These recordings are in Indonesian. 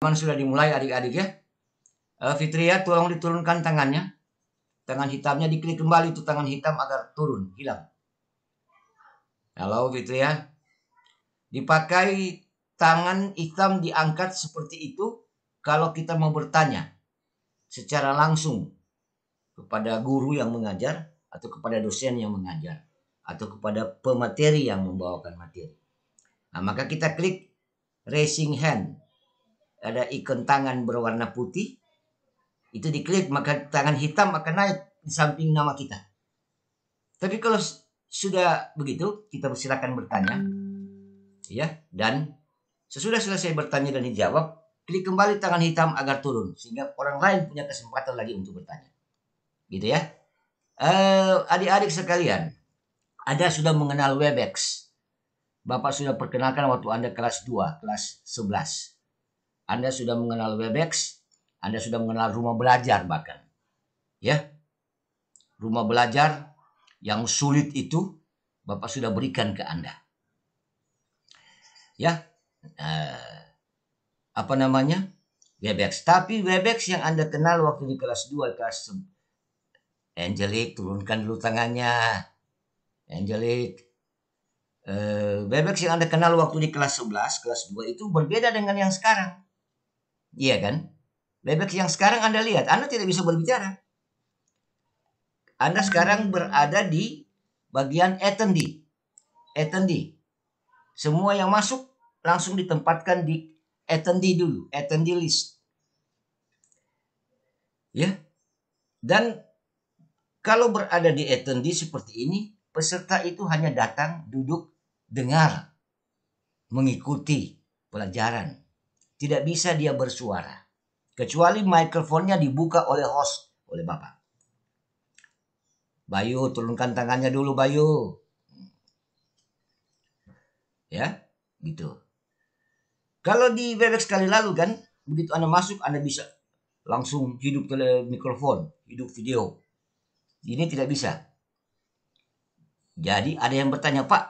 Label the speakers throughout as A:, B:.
A: Teman sudah dimulai adik-adik ya. Eh, Fitri Fitria ya, tolong diturunkan tangannya. Tangan hitamnya diklik kembali itu tangan hitam agar turun, hilang. Halo Fitria. Ya. Dipakai tangan hitam diangkat seperti itu kalau kita mau bertanya secara langsung kepada guru yang mengajar atau kepada dosen yang mengajar atau kepada pemateri yang membawakan materi. Nah, maka kita klik raising hand ada ikon tangan berwarna putih itu diklik maka tangan hitam akan naik di samping nama kita tapi kalau sudah begitu kita silakan bertanya ya dan sesudah selesai bertanya dan dijawab klik kembali tangan hitam agar turun sehingga orang lain punya kesempatan lagi untuk bertanya gitu ya eh, adik-adik uh, sekalian ada sudah mengenal Webex Bapak sudah perkenalkan waktu Anda kelas 2, kelas 11 anda sudah mengenal Webex, Anda sudah mengenal rumah belajar bahkan. Ya. Rumah belajar yang sulit itu Bapak sudah berikan ke Anda. Ya. Eh, apa namanya? Webex. Tapi Webex yang Anda kenal waktu di kelas 2, kelas Angelic, turunkan dulu tangannya. Angelic. bebek eh, Webex yang Anda kenal waktu di kelas 11, kelas 2 itu berbeda dengan yang sekarang. Iya kan? Bebek yang sekarang Anda lihat, Anda tidak bisa berbicara. Anda sekarang berada di bagian attendee attendee Semua yang masuk langsung ditempatkan di attendee dulu, attendee list. Ya. Dan kalau berada di attendee seperti ini, peserta itu hanya datang, duduk, dengar, mengikuti pelajaran tidak bisa dia bersuara. Kecuali mikrofonnya dibuka oleh host, oleh Bapak. Bayu, turunkan tangannya dulu Bayu. Ya, gitu. Kalau di bebek sekali lalu kan, begitu Anda masuk Anda bisa langsung hidup tele mikrofon, hidup video. Ini tidak bisa. Jadi ada yang bertanya, Pak,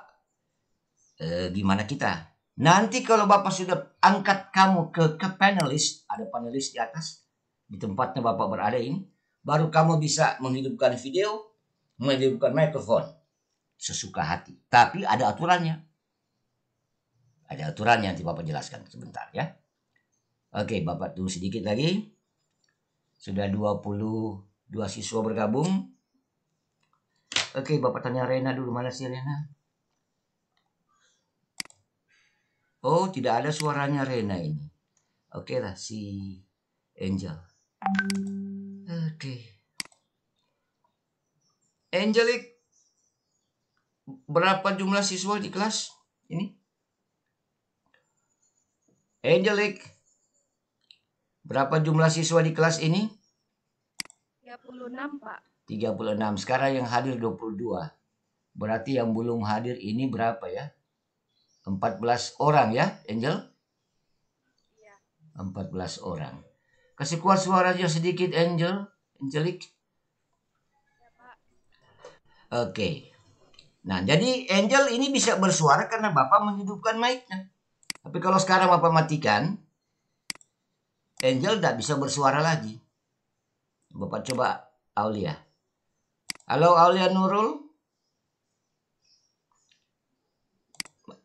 A: eh, gimana kita? Nanti kalau Bapak sudah angkat kamu ke, ke panelis, ada panelis di atas, di tempatnya Bapak berada ini, baru kamu bisa menghidupkan video, menghidupkan mikrofon sesuka hati. Tapi ada aturannya. Ada aturannya nanti Bapak jelaskan sebentar ya. Oke, Bapak tunggu sedikit lagi. Sudah 22 siswa bergabung. Oke, Bapak tanya Rena dulu. Mana sih Rena? Oh, tidak ada suaranya Rena ini. Oke okay lah, si Angel. Oke. Okay. Angelic, berapa jumlah siswa di kelas ini? Angelic, berapa jumlah siswa di kelas ini? 36, Pak. 36. Sekarang yang hadir 22. Berarti yang belum hadir ini berapa ya? empat belas orang ya, Angel? Ya. belas orang. Kasih kuat suaranya sedikit, Angel. Angelik. Ya, Oke. Okay. Nah, jadi Angel ini bisa bersuara karena Bapak menghidupkan mic-nya. Tapi kalau sekarang Bapak matikan, Angel tidak bisa bersuara lagi. Bapak coba Aulia. Halo Aulia Nurul.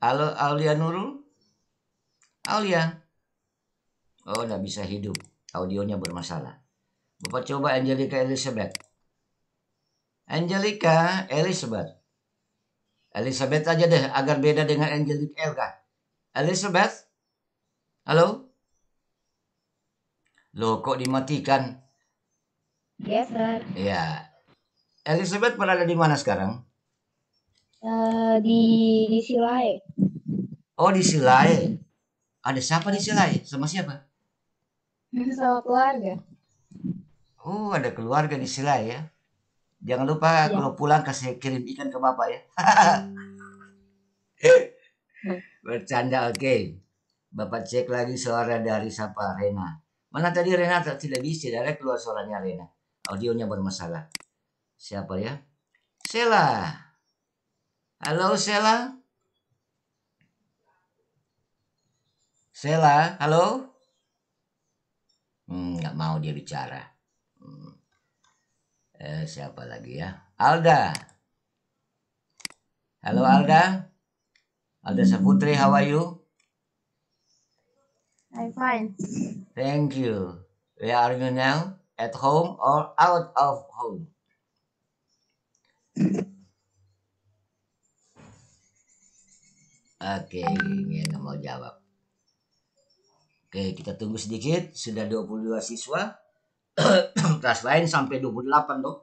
A: Halo Aulia Nurul? Aulia? Oh, nggak bisa hidup. Audionya bermasalah. Bapak coba Angelica Elizabeth. Angelica Elizabeth. Elizabeth aja deh, agar beda dengan Angelica Elga. Elizabeth? Halo? Loh, kok dimatikan?
B: Yes, sir.
A: Ya. Elizabeth berada di mana sekarang?
B: Eh, di di Silai.
A: Oh di Silai. Ada siapa di Silai? Sama siapa?
B: Sama keluarga.
A: Oh ada keluarga di Silai ya. Jangan lupa ya. kalau pulang kasih kirim ikan ke bapak ya. Bercanda oke. Okay. Bapak cek lagi suara dari siapa Rena. Mana tadi Rena tidak bisa, dari keluar suaranya Rena. Audionya bermasalah. Siapa ya? Sela. Halo Sela. Sela, halo. Hmm, nggak mau dia bicara. Hmm. Eh, siapa lagi ya? Alda. Halo hmm. Alda. Alda Saputri, how are you? I'm fine. Thank you. Where are you now? At home or out of home? Oke, okay, nggak mau jawab. Oke, kita tunggu sedikit. Sudah 22 siswa. Kelas lain sampai 28 dong.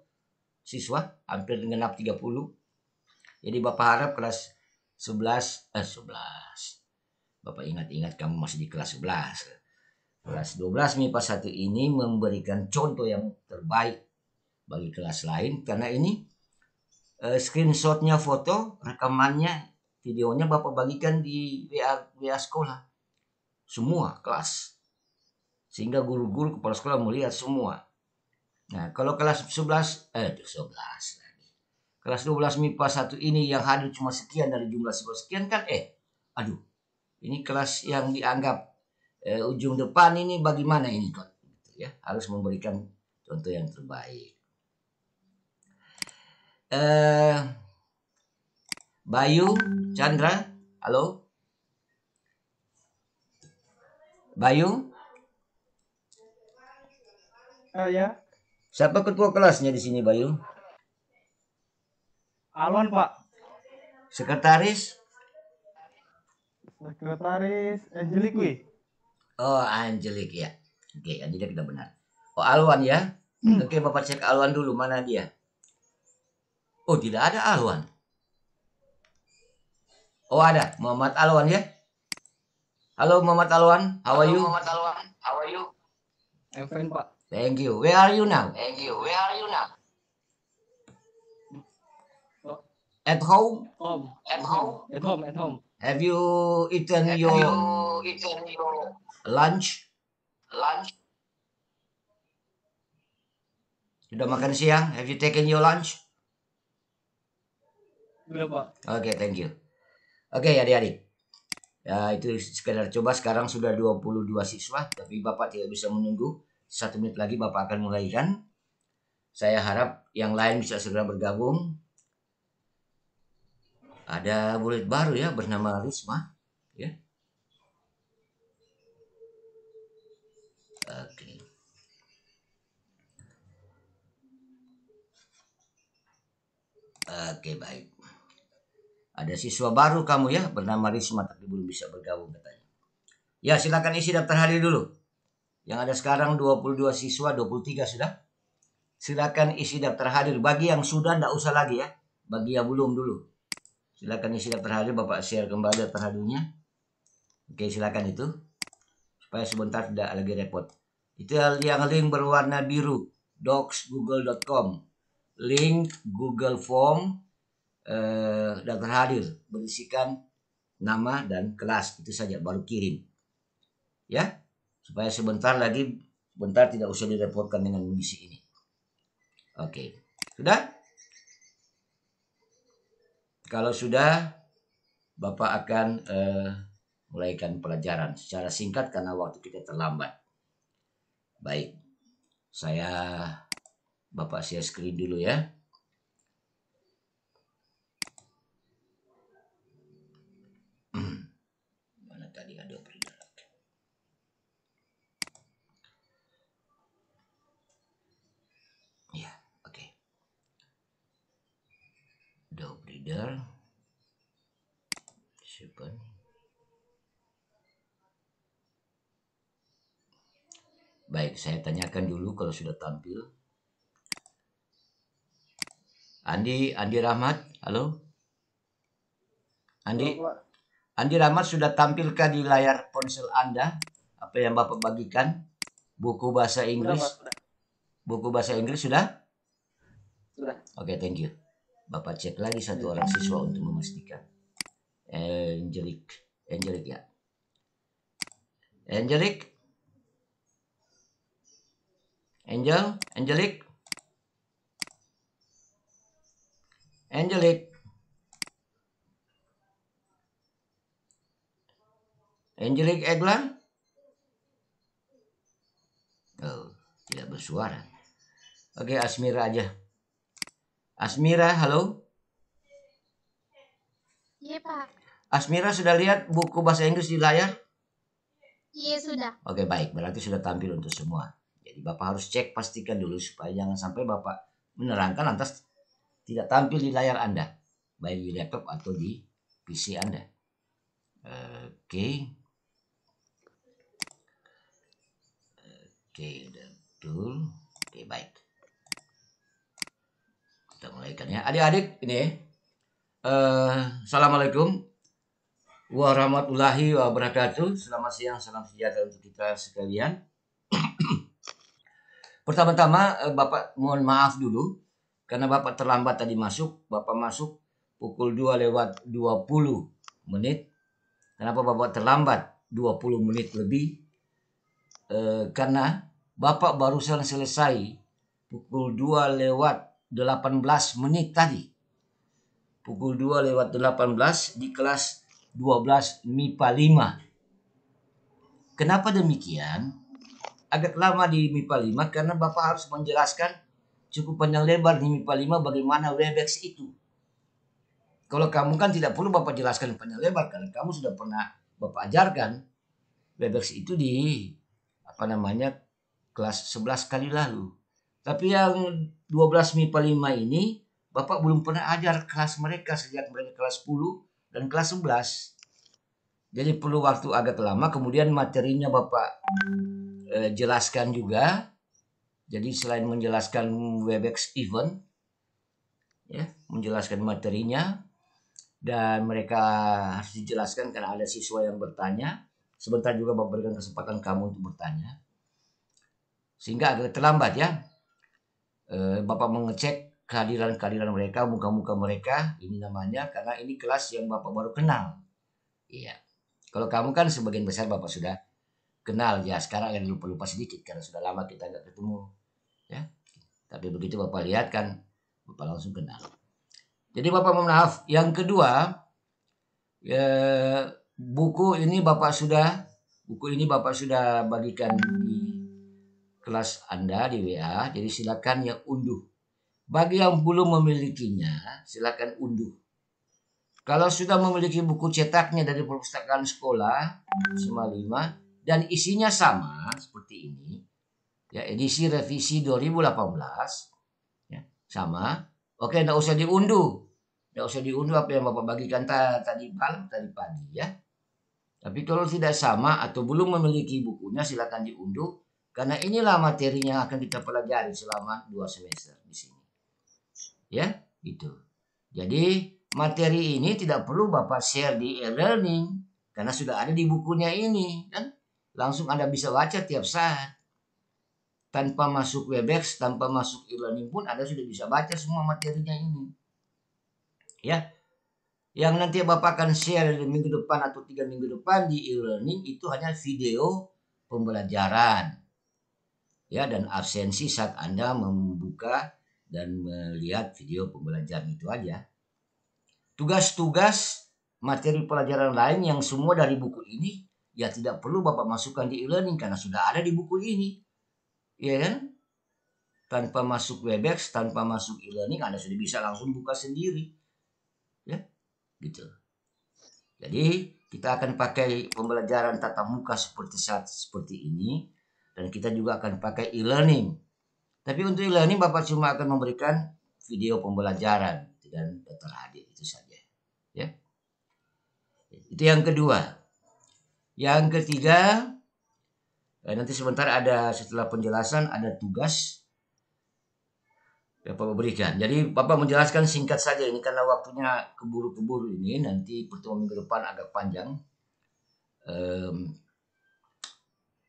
A: Siswa, hampir genap 30. Jadi Bapak harap kelas 11, eh 11. Bapak ingat-ingat kamu masih di kelas 11. Kelas 12 MIPA 1 ini memberikan contoh yang terbaik bagi kelas lain karena ini eh, screenshotnya foto rekamannya videonya bapak bagikan di WA, WA sekolah semua kelas sehingga guru-guru kepala sekolah melihat semua nah kalau kelas 11 eh 11 lagi kelas 12 MIPA 1 ini yang hadir cuma sekian dari jumlah sekian kan eh aduh ini kelas yang dianggap eh, ujung depan ini bagaimana ini kan gitu ya harus memberikan contoh yang terbaik eh Bayu Chandra, halo. Bayu? Uh, ya. Siapa ketua kelasnya di sini, Bayu? Alwan, Pak. Sekretaris? Sekretaris Angelik Oh, Angelik ya. Oke, jadi kita benar. Oh, Alwan ya. Hmm. Oke, Bapak cek Alwan dulu mana dia. Oh, tidak ada Alwan. Oh ada, Muhammad Alwan ya? Halo Muhammad Alwan, how are you? Halo, Muhammad Alwan, how are you? I'm fine Pak. Thank you. Where are you now? Thank you. Where are you now? At home? home. At home. At home. At home. Have you eaten At your you
B: eaten your lunch? Lunch.
A: Sudah makan siang? Have you taken your lunch? Sudah, Pak. Oke, okay, thank you. Oke okay, adik-adik. Ya, itu sekedar coba sekarang sudah 22 siswa tapi Bapak tidak bisa menunggu. Satu menit lagi Bapak akan mulai kan. Saya harap yang lain bisa segera bergabung. Ada murid baru ya bernama Risma
B: ya. Oke. Okay.
A: Oke, okay, baik. Ada siswa baru kamu ya, bernama Risma tapi belum bisa bergabung katanya. Ya, silakan isi daftar hadir dulu. Yang ada sekarang 22 siswa, 23 sudah. Silakan isi daftar hadir. Bagi yang sudah, tidak usah lagi ya. Bagi yang belum dulu. Silakan isi daftar hadir. Bapak share kembali daftar hadirnya. Oke, silakan itu. Supaya sebentar tidak lagi repot. Itu yang link berwarna biru. docs.google.com Link Google Form eh, daftar terhadir berisikan nama dan kelas itu saja baru kirim ya supaya sebentar lagi sebentar tidak usah direpotkan dengan misi ini oke sudah kalau sudah bapak akan eh, mulaikan pelajaran secara singkat karena waktu kita terlambat baik saya bapak share screen dulu ya header baik saya tanyakan dulu kalau sudah tampil Andi Andi Rahmat halo Andi Andi Rahmat sudah tampilkah di layar ponsel Anda apa yang Bapak bagikan buku bahasa Inggris buku bahasa Inggris sudah sudah oke okay, thank you Bapak cek lagi satu orang siswa untuk memastikan. Angelic, Angelic ya. Angelic, Angel, Angelic, Angelic, Angelic Eglan. Oh, tidak bersuara. Oke, Asmira aja. Asmira, halo. Iya, Pak. Asmira sudah lihat buku bahasa Inggris di layar?
B: Iya, sudah.
A: Oke, baik. Berarti sudah tampil untuk semua. Jadi Bapak harus cek pastikan dulu supaya jangan sampai Bapak menerangkan lantas tidak tampil di layar Anda, baik di laptop atau di PC Anda. Oke. Oke, betul. Oke, baik kita ya, adik-adik ini uh, assalamualaikum warahmatullahi wabarakatuh selamat siang salam sejahtera untuk kita sekalian pertama-tama uh, bapak mohon maaf dulu karena bapak terlambat tadi masuk bapak masuk pukul 2 lewat 20 menit kenapa bapak terlambat 20 menit lebih uh, karena bapak barusan selesai pukul 2 lewat 18 menit tadi. Pukul 2 lewat 18 di kelas 12 MIPA 5. Kenapa demikian? Agak lama di MIPA 5 karena Bapak harus menjelaskan cukup panjang lebar di MIPA 5 bagaimana Webex itu. Kalau kamu kan tidak perlu Bapak jelaskan panjang lebar karena kamu sudah pernah Bapak ajarkan Webex itu di apa namanya kelas 11 kali lalu. Tapi yang 12 MIPA 5 ini Bapak belum pernah ajar kelas mereka sejak mereka kelas 10 dan kelas 11. Jadi perlu waktu agak lama kemudian materinya Bapak eh, jelaskan juga. Jadi selain menjelaskan Webex event ya, menjelaskan materinya dan mereka harus dijelaskan karena ada siswa yang bertanya. Sebentar juga Bapak berikan kesempatan kamu untuk bertanya. Sehingga agak terlambat ya. Eh, Bapak mengecek kehadiran-kehadiran mereka, muka-muka mereka, ini namanya karena ini kelas yang Bapak baru kenal. Iya. Kalau kamu kan sebagian besar Bapak sudah kenal ya, sekarang yang lupa-lupa sedikit karena sudah lama kita nggak ketemu. Ya. Tapi begitu Bapak lihat kan, Bapak langsung kenal. Jadi Bapak mohon maaf, yang kedua ya, buku ini Bapak sudah buku ini Bapak sudah bagikan di kelas Anda di WA. Jadi silakan yang unduh. Bagi yang belum memilikinya, silakan unduh. Kalau sudah memiliki buku cetaknya dari perpustakaan sekolah semua lima dan isinya sama seperti ini, ya edisi revisi 2018 ya, sama. Oke, tidak usah diunduh. tidak usah diunduh apa yang Bapak bagikan tadi malam tadi pagi ya. Tapi kalau tidak sama atau belum memiliki bukunya silakan diunduh karena inilah materinya yang akan kita pelajari selama dua semester di sini. Ya, itu. Jadi materi ini tidak perlu Bapak share di e-learning karena sudah ada di bukunya ini kan langsung Anda bisa baca tiap saat. Tanpa masuk Webex, tanpa masuk e-learning pun Anda sudah bisa baca semua materinya ini. Ya. Yang nanti Bapak akan share di minggu depan atau tiga minggu depan di e-learning itu hanya video pembelajaran ya dan absensi saat Anda membuka dan melihat video pembelajaran itu aja. Tugas-tugas materi pelajaran lain yang semua dari buku ini ya tidak perlu Bapak masukkan di e-learning karena sudah ada di buku ini. Ya kan? Tanpa masuk Webex, tanpa masuk e-learning Anda sudah bisa langsung buka sendiri. Ya. Gitu. Jadi, kita akan pakai pembelajaran tatap muka seperti saat seperti ini dan kita juga akan pakai e-learning. Tapi untuk e-learning Bapak cuma akan memberikan video pembelajaran dan total hadir itu saja. Ya. Itu yang kedua. Yang ketiga, eh, nanti sebentar ada setelah penjelasan ada tugas Bapak berikan. Jadi Bapak menjelaskan singkat saja ini karena waktunya keburu-keburu ini nanti pertemuan minggu depan agak panjang. Um,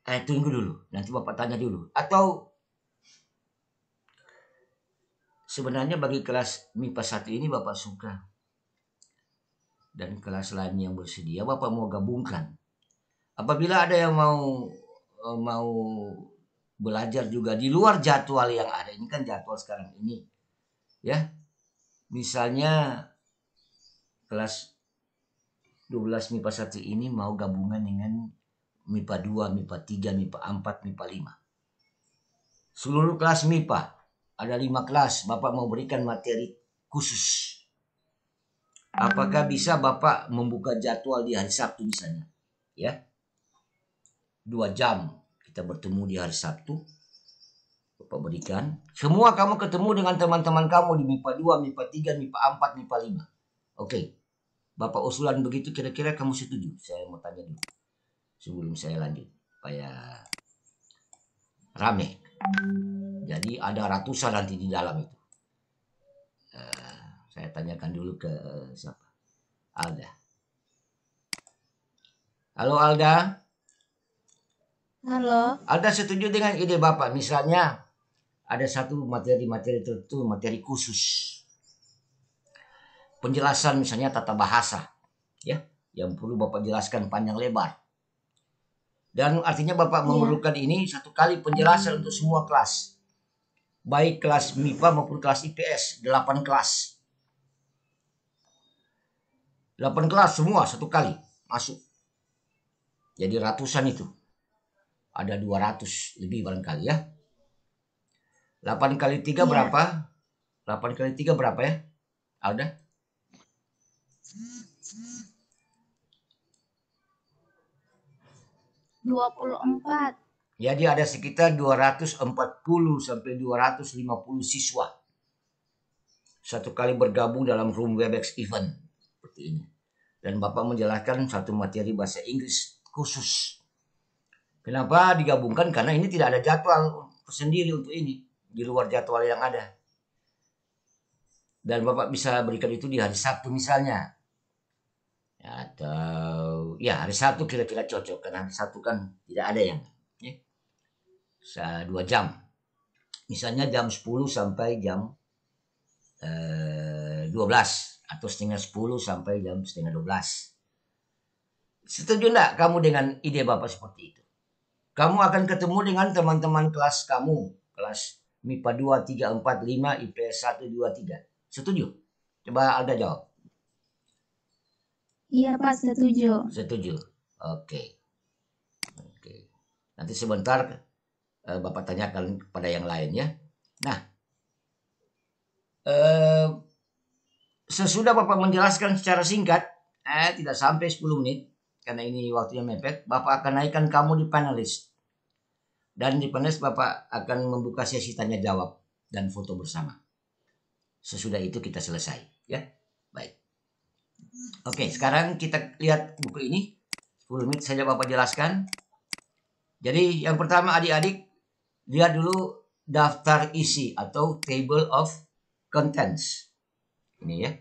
A: eh, tunggu dulu nanti bapak tanya dulu atau sebenarnya bagi kelas MIPA 1 ini bapak suka dan kelas lain yang bersedia bapak mau gabungkan apabila ada yang mau eh, mau belajar juga di luar jadwal yang ada ini kan jadwal sekarang ini ya misalnya kelas 12 MIPA 1 ini mau gabungan dengan MIPA 2, MIPA 3, MIPA 4, MIPA 5. Seluruh kelas MIPA, ada 5 kelas, Bapak mau berikan materi khusus. Apakah bisa Bapak membuka jadwal di hari Sabtu misalnya? Ya. Dua jam kita bertemu di hari Sabtu. Bapak berikan. Semua kamu ketemu dengan teman-teman kamu di MIPA 2, MIPA 3, MIPA 4, MIPA 5. Oke. Bapak usulan begitu kira-kira kamu setuju? Saya mau tanya dulu sebelum saya lanjut supaya rame jadi ada ratusan nanti di dalam itu uh, saya tanyakan dulu ke uh, siapa Alda halo Alda halo Alda setuju dengan ide bapak misalnya ada satu materi-materi tertentu materi khusus penjelasan misalnya tata bahasa ya yang perlu bapak jelaskan panjang lebar dan artinya Bapak iya. memerlukan ini satu kali penjelasan hmm. untuk semua kelas. Baik kelas MIPA maupun kelas IPS, delapan kelas. delapan kelas semua satu kali masuk. Jadi ratusan itu. Ada dua ratus lebih barangkali ya. delapan kali tiga yeah. berapa? Delapan kali tiga berapa ya? Ada?
B: 24.
A: Jadi ada sekitar 240 sampai 250 siswa. Satu kali bergabung dalam room Webex event seperti ini. Dan Bapak menjelaskan satu materi bahasa Inggris khusus. Kenapa digabungkan? Karena ini tidak ada jadwal sendiri untuk ini. Di luar jadwal yang ada. Dan Bapak bisa berikan itu di hari Sabtu misalnya. Atau ya hari Sabtu kira-kira cocok karena hari Sabtu kan tidak ada yang ya. dua jam misalnya jam 10 sampai jam eh, 12 atau setengah 10 sampai jam setengah 12 setuju enggak kamu dengan ide Bapak seperti itu kamu akan ketemu dengan teman-teman kelas kamu kelas MIPA 2, 3, 4, 5, IPS 1, 2, 3 setuju? coba ada jawab
B: Iya Pak, setuju.
A: Setuju. Oke. Oke. Nanti sebentar eh, Bapak tanyakan kepada yang lainnya. Nah, eh, sesudah Bapak menjelaskan secara singkat, eh, tidak sampai 10 menit, karena ini waktunya mepet, Bapak akan naikkan kamu di panelis. Dan di panelis Bapak akan membuka sesi tanya jawab dan foto bersama. Sesudah itu kita selesai, ya. Oke, sekarang kita lihat buku ini. 10 menit saja Bapak jelaskan. Jadi yang pertama adik-adik, lihat dulu daftar isi atau table of contents. Ini ya.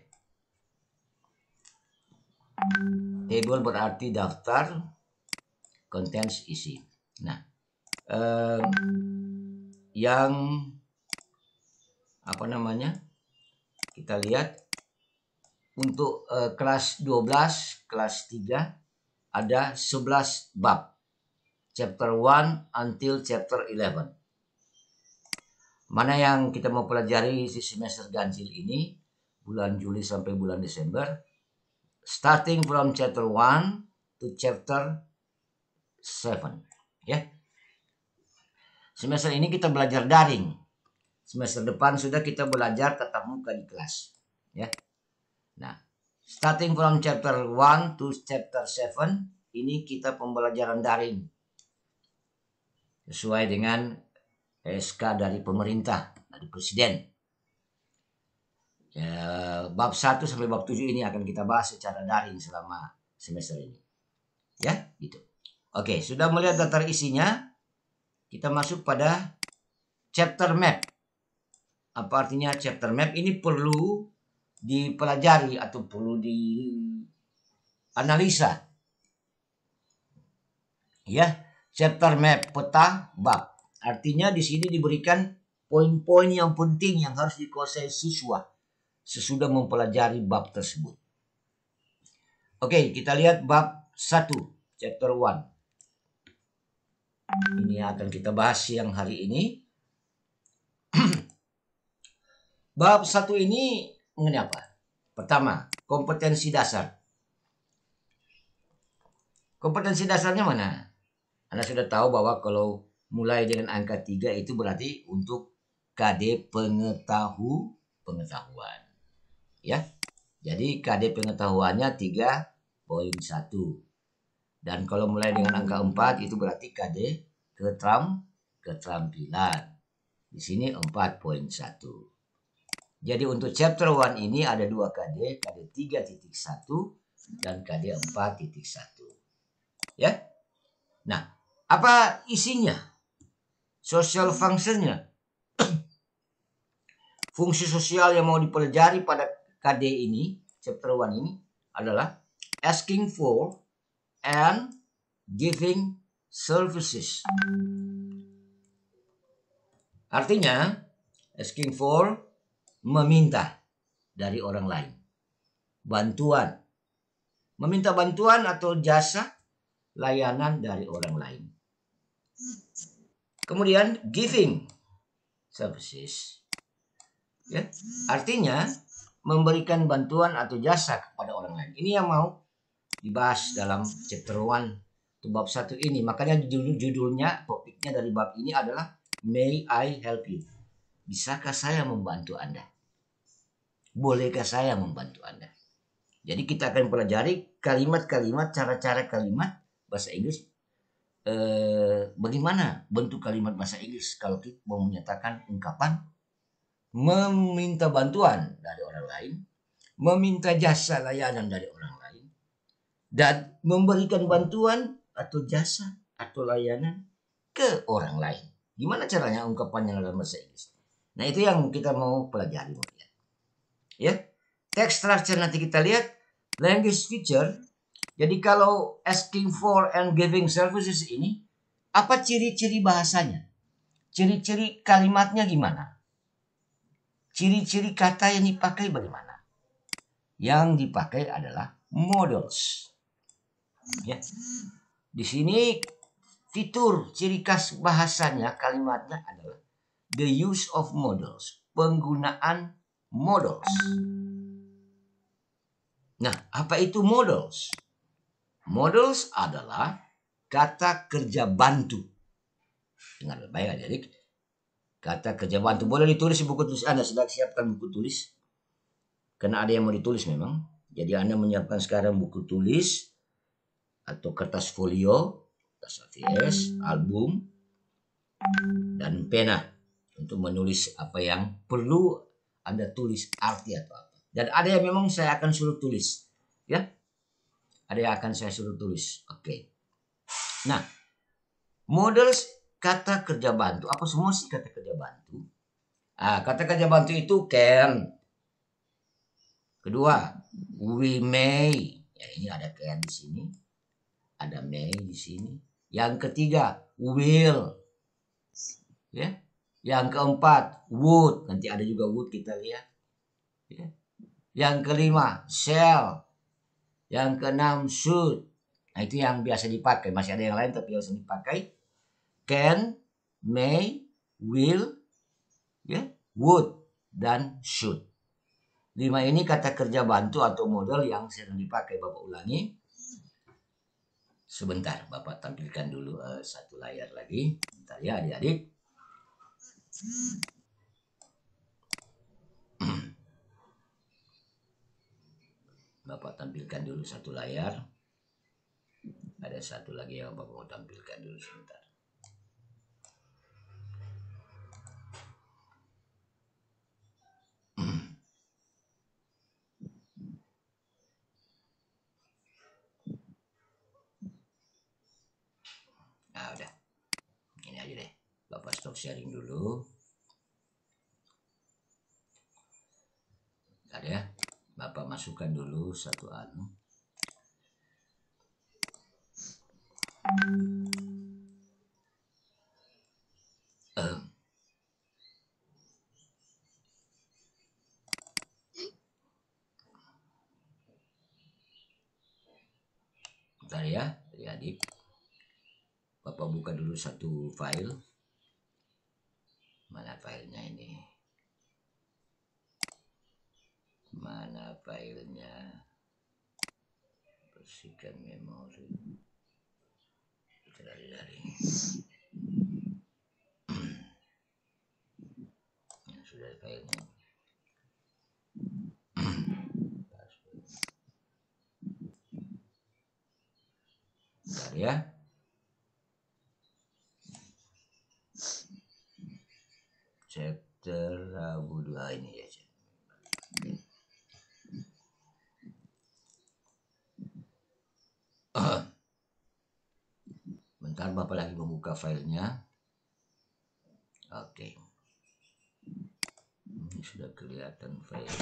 A: Table berarti daftar, contents isi. Nah, eh, yang apa namanya? Kita lihat untuk uh, kelas 12, kelas 3 ada 11 bab. Chapter 1 until chapter 11. Mana yang kita mau pelajari di semester ganjil ini, bulan Juli sampai bulan Desember. Starting from chapter 1 to chapter 7. Ya. Semester ini kita belajar daring. Semester depan sudah kita belajar tatap muka di kelas. Ya. Nah, starting from chapter 1 to chapter 7, ini kita pembelajaran daring. Sesuai dengan SK dari pemerintah, dari presiden. Ya, bab 1 sampai bab 7 ini akan kita bahas secara daring selama semester ini. Ya, gitu. Oke, sudah melihat daftar isinya. Kita masuk pada chapter map. Apa artinya chapter map? Ini perlu dipelajari atau perlu dianalisa. Ya, chapter map peta bab. Artinya di sini diberikan poin-poin yang penting yang harus dikuasai siswa sesudah mempelajari bab tersebut. Oke, kita lihat bab 1, chapter 1. Ini yang akan kita bahas siang hari ini. bab 1 ini mengenai apa? Pertama, kompetensi dasar. Kompetensi dasarnya mana? Anda sudah tahu bahwa kalau mulai dengan angka 3 itu berarti untuk KD pengetahu pengetahuan. Ya. Jadi KD pengetahuannya 3.1. Dan kalau mulai dengan angka 4 itu berarti KD ketram keterampilan. Di sini 4.1. Jadi untuk chapter 1 ini ada dua KD, KD 3.1 dan KD 4.1. Ya. Nah, apa isinya? Social functionnya. Fungsi sosial yang mau dipelajari pada KD ini, chapter 1 ini adalah asking for and giving services. Artinya, asking for meminta dari orang lain. Bantuan. Meminta bantuan atau jasa layanan dari orang lain. Kemudian giving services. Ya, artinya memberikan bantuan atau jasa kepada orang lain. Ini yang mau dibahas dalam chapter 1 bab satu ini. Makanya judul judulnya, topiknya dari bab ini adalah May I help you? Bisakah saya membantu Anda? Bolehkah saya membantu Anda? Jadi kita akan pelajari kalimat-kalimat, cara-cara kalimat bahasa Inggris. Eh, bagaimana bentuk kalimat bahasa Inggris kalau kita mau menyatakan ungkapan meminta bantuan dari orang lain, meminta jasa layanan dari orang lain, dan memberikan bantuan atau jasa atau layanan ke orang lain. Gimana caranya ungkapannya dalam bahasa Inggris? Nah itu yang kita mau pelajari ya text structure nanti kita lihat language feature jadi kalau asking for and giving services ini apa ciri-ciri bahasanya ciri-ciri kalimatnya gimana ciri-ciri kata yang dipakai bagaimana yang dipakai adalah models ya di sini fitur ciri khas bahasanya kalimatnya adalah the use of models penggunaan Models. Nah, apa itu models? Models adalah kata kerja bantu. Dengar baik adik Kata kerja bantu. Boleh ditulis di buku tulis Anda. Sedang siapkan buku tulis. Karena ada yang mau ditulis memang. Jadi Anda menyiapkan sekarang buku tulis. Atau kertas folio. Kertas AVS. Album. Dan pena. Untuk menulis apa yang perlu anda tulis arti atau apa. Dan ada yang memang saya akan suruh tulis, ya. Ada yang akan saya suruh tulis. Oke. Okay. Nah, model kata kerja bantu apa semua sih kata kerja bantu? Ah, kata kerja bantu itu can. Kedua, we may. Ya, ini ada can di sini. Ada may di sini. Yang ketiga, will. Ya. Yang keempat, wood. Nanti ada juga wood kita lihat. Ya. Yang kelima, shell. Yang keenam, should. Nah, itu yang biasa dipakai. Masih ada yang lain tapi yang biasa dipakai. Can, may, will, ya, would, dan should. Lima ini kata kerja bantu atau modal yang sering dipakai. Bapak ulangi. Sebentar, Bapak tampilkan dulu uh, satu layar lagi. Bentar ya adik-adik. Bapak tampilkan dulu satu layar. Ada satu lagi yang Bapak mau tampilkan dulu sebentar. Nah, udah. Ini aja deh. Bapak stop sharing dulu. ya Bapak masukkan dulu satu anu Bentar ya, ya adik Bapak buka dulu satu file mana filenya ini mana filenya bersihkan memori kita dari dari sudah filenya Bentar ya chapter Rabu dua ini ya Bapak lagi membuka filenya. Oke. Okay. Ini sudah kelihatan file.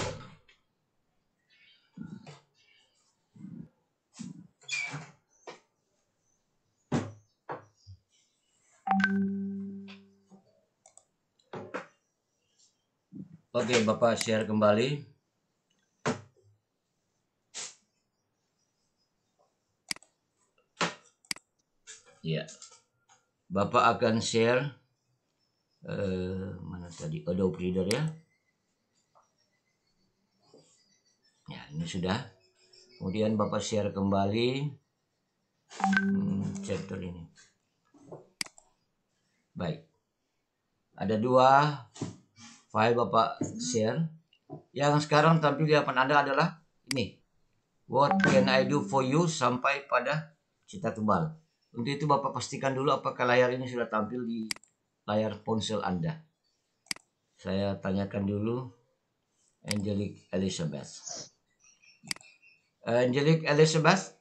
A: Oke, okay, Bapak share kembali. Ya. Bapak akan share eh, mana tadi Adobe Reader ya. Ya, ini sudah. Kemudian Bapak share kembali
B: hmm,
A: chapter ini. Baik. Ada dua file Bapak share. Yang sekarang tampil di depan Anda adalah ini. What can I do for you sampai pada cita tebal. Untuk itu Bapak pastikan dulu apakah layar ini sudah tampil di layar ponsel Anda. Saya tanyakan dulu Angelic Elizabeth. Angelic Elizabeth?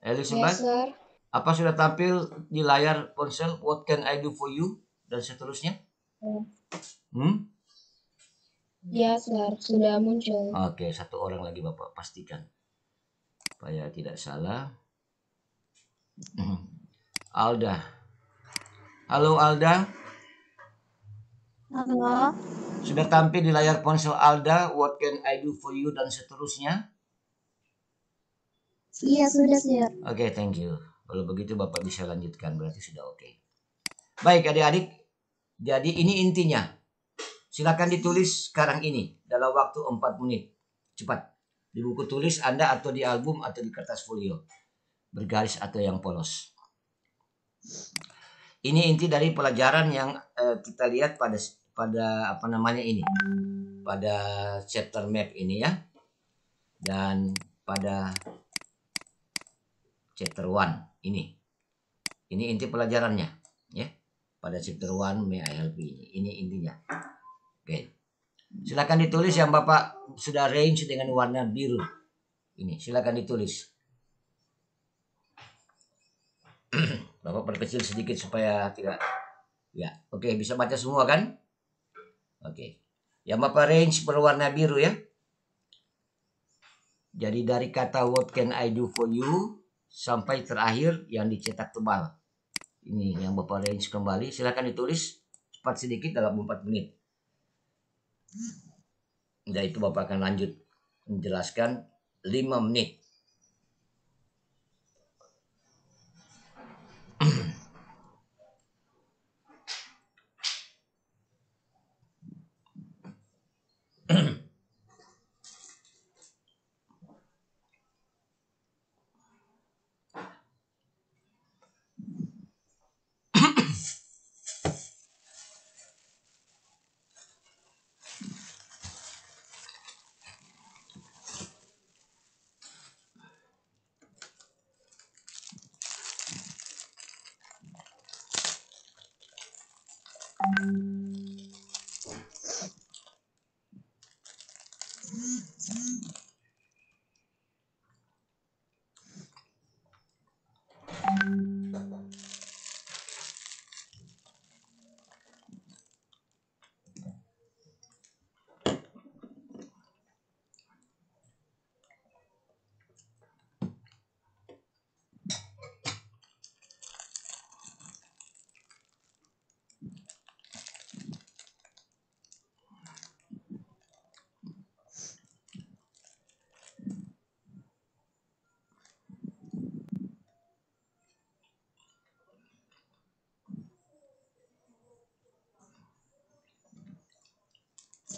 A: Elizabeth? Yes, sir. Apa sudah tampil di layar ponsel What can I do for you? Dan seterusnya? Hmm?
B: Ya, sir. Sudah muncul.
A: Oke, satu orang lagi Bapak pastikan. Supaya tidak salah. Mhm. Alda. Halo Alda.
B: Halo.
A: Sudah tampil di layar ponsel Alda, what can I do for you dan seterusnya?
B: Iya sudah siap.
A: Oke okay, thank you. Kalau begitu Bapak bisa lanjutkan berarti sudah oke. Okay. Baik adik-adik. Jadi ini intinya. Silakan ditulis sekarang ini dalam waktu 4 menit. Cepat. Di buku tulis Anda atau di album atau di kertas folio bergaris atau yang polos. Ini inti dari pelajaran yang eh, kita lihat pada pada apa namanya ini pada chapter map ini ya dan pada chapter 1 ini ini inti pelajarannya ya pada chapter 1 may I help ini ini intinya oke okay. silakan ditulis yang bapak sudah range dengan warna biru ini silakan ditulis Bapak perkecil sedikit supaya tidak ya. Oke, okay, bisa baca semua kan? Oke. Okay. Yang Bapak range berwarna biru ya. Jadi dari kata what can I do for you sampai terakhir yang dicetak tebal. Ini yang Bapak range kembali, silakan ditulis cepat sedikit dalam 4 menit. Dan nah, itu Bapak akan lanjut menjelaskan 5 menit.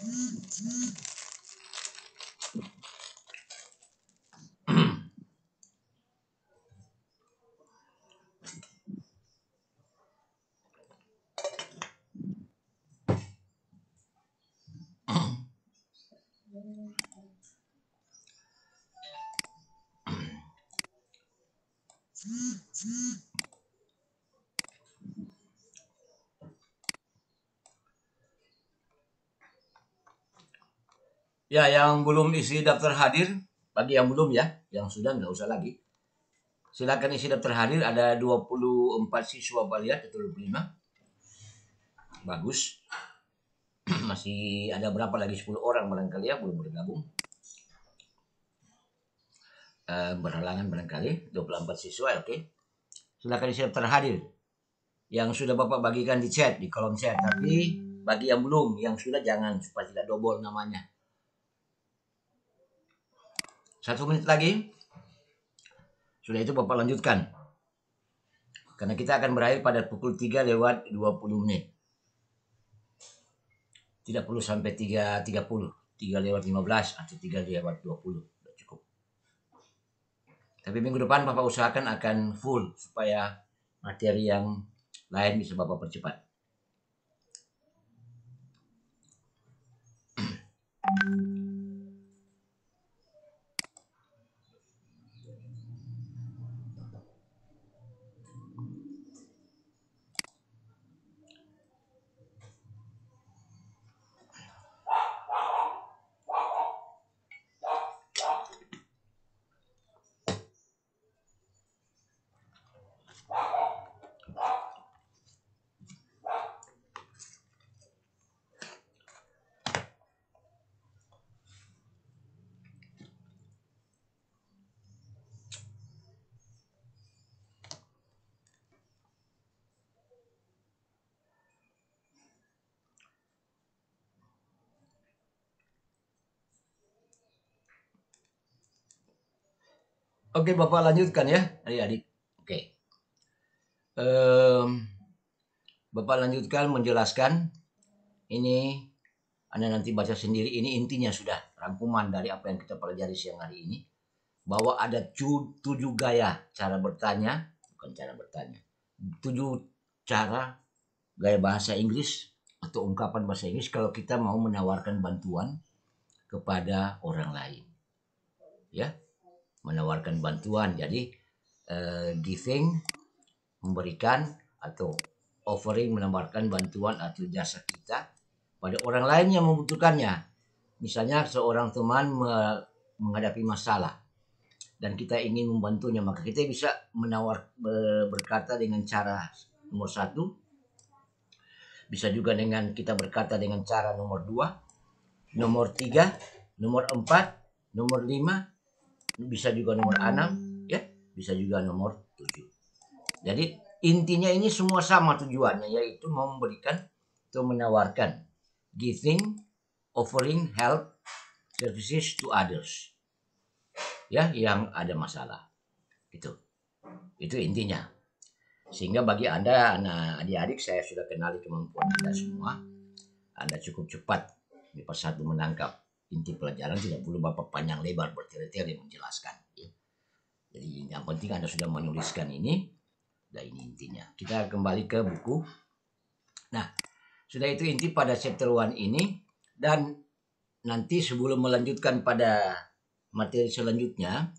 A: Mm-hmm. Ya, yang belum isi daftar hadir, bagi yang belum ya, yang sudah nggak usah lagi. Silakan isi daftar hadir, ada 24 siswa Baliat, atau 25. Bagus. Masih ada berapa lagi, 10 orang barangkali ya, belum bergabung. E, berhalangan barangkali, 24 siswa, ya, oke. Okay. Silakan isi daftar hadir. Yang sudah Bapak bagikan di chat, di kolom chat. Tapi bagi yang belum, yang sudah jangan, supaya tidak dobol namanya. Satu menit lagi. Sudah itu Bapak lanjutkan. Karena kita akan berakhir pada pukul 3 lewat 20 menit. Tidak perlu sampai 3 30 3 lewat 15 atau 3 lewat 20. Sudah cukup. Tapi minggu depan Bapak usahakan akan full. Supaya materi yang lain bisa Bapak percepat. Thank you. Oke, Bapak lanjutkan ya, adik-adik. Oke. Um, Bapak lanjutkan menjelaskan. Ini Anda nanti baca sendiri. Ini intinya sudah rangkuman dari apa yang kita pelajari siang hari ini. Bahwa ada tujuh gaya cara bertanya. Bukan cara bertanya. Tujuh cara gaya bahasa Inggris atau ungkapan bahasa Inggris kalau kita mau menawarkan bantuan kepada orang lain. Ya, menawarkan bantuan jadi uh, giving memberikan atau offering menawarkan bantuan atau jasa kita pada orang lain yang membutuhkannya misalnya seorang teman menghadapi masalah dan kita ingin membantunya maka kita bisa menawar berkata dengan cara nomor satu bisa juga dengan kita berkata dengan cara nomor dua nomor tiga nomor empat nomor lima bisa juga nomor 6 ya bisa juga nomor 7 jadi intinya ini semua sama tujuannya yaitu memberikan atau menawarkan giving offering help services to others ya yang ada masalah itu itu intinya sehingga bagi anda anak adik-adik saya sudah kenali kemampuan anda semua anda cukup cepat di pasar menangkap inti pelajaran tidak perlu Bapak panjang lebar bertele yang menjelaskan. Ya. Jadi yang penting Anda sudah menuliskan ini, dan nah, ini intinya. Kita kembali ke buku. Nah, sudah itu inti pada chapter 1 ini, dan nanti sebelum melanjutkan pada materi selanjutnya,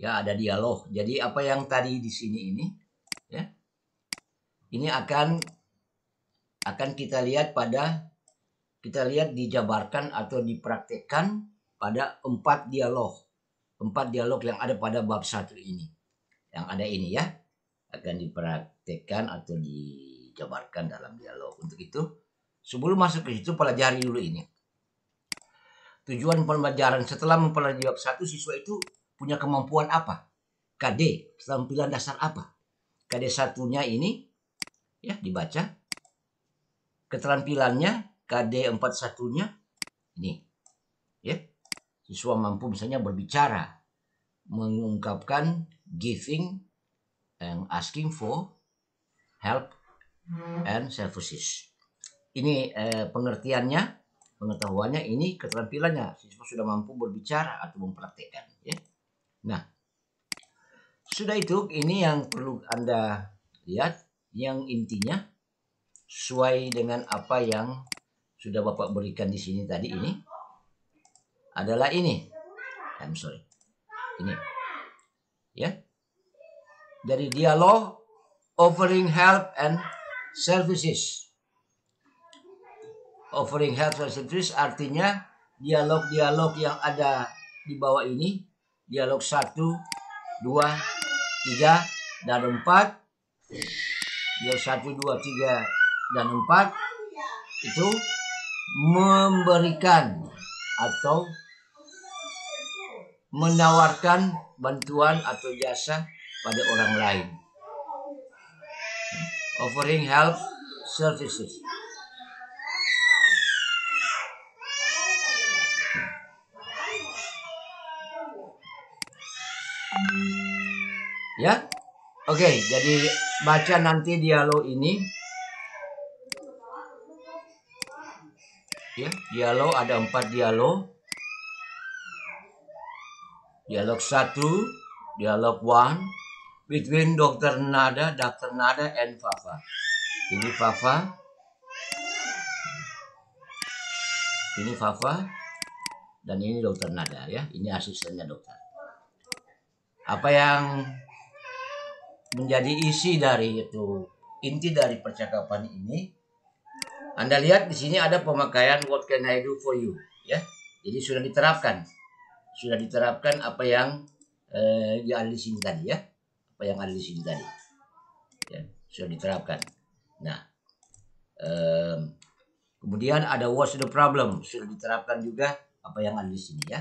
A: ya ada dialog. Jadi apa yang tadi di sini ini, ya, ini akan akan kita lihat pada kita lihat dijabarkan atau dipraktekkan pada empat dialog. Empat dialog yang ada pada bab satu ini. Yang ada ini ya, akan dipraktekkan atau dijabarkan dalam dialog. Untuk itu, sebelum masuk ke situ, pelajari dulu ini. Tujuan pembelajaran setelah mempelajari bab satu, siswa itu punya kemampuan apa? KD, tampilan dasar apa? KD satunya ini, ya dibaca. Keterampilannya KD41-nya ini. Ya. Siswa mampu misalnya berbicara, mengungkapkan giving and asking for help and services. Ini eh, pengertiannya, pengetahuannya ini keterampilannya. Siswa sudah mampu berbicara atau mempraktikkan, ya. Nah, sudah itu ini yang perlu Anda lihat yang intinya sesuai dengan apa yang sudah Bapak berikan di sini tadi ini ya. adalah ini. I'm sorry. Ini. Ya. Dari dialog offering help and services. Offering help and services artinya dialog-dialog yang ada di bawah ini, dialog 1, 2, 3 dan 4. Dialog 1, 2, 3 dan 4 itu memberikan atau menawarkan bantuan atau jasa pada orang lain. Offering help services. Ya, oke. Okay, jadi baca nanti dialog ini. ya dialog ada empat dialog dialog satu dialog one between dokter nada dokter nada and Fafa ini Fafa ini Fafa dan ini dokter nada ya ini asistennya dokter apa yang menjadi isi dari itu inti dari percakapan ini anda lihat di sini ada pemakaian what can I do for you ya. Jadi sudah diterapkan. Sudah diterapkan apa yang eh, di ada di sini tadi ya. Apa yang ada di sini tadi. Ya, sudah diterapkan. Nah, um, kemudian ada what's the problem sudah diterapkan juga apa yang ada di sini ya.